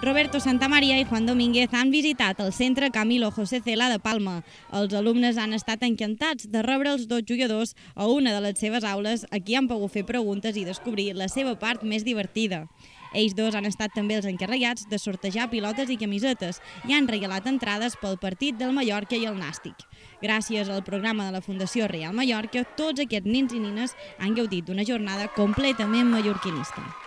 Roberto Santamaria i Juan Domínguez han visitat el centre Camilo José Cela de Palma. Els alumnes han estat encantats de rebre els dos jugadors a una de les seves aules a qui han pogut fer preguntes i descobrir la seva part més divertida. Ells dos han estat també els encarregats de sortejar pilotes i camisetes i han regalat entrades pel partit del Mallorca i el Nàstic. Gràcies al programa de la Fundació Real Mallorca, tots aquests nins i nines han gaudit d'una jornada completament mallorquinista.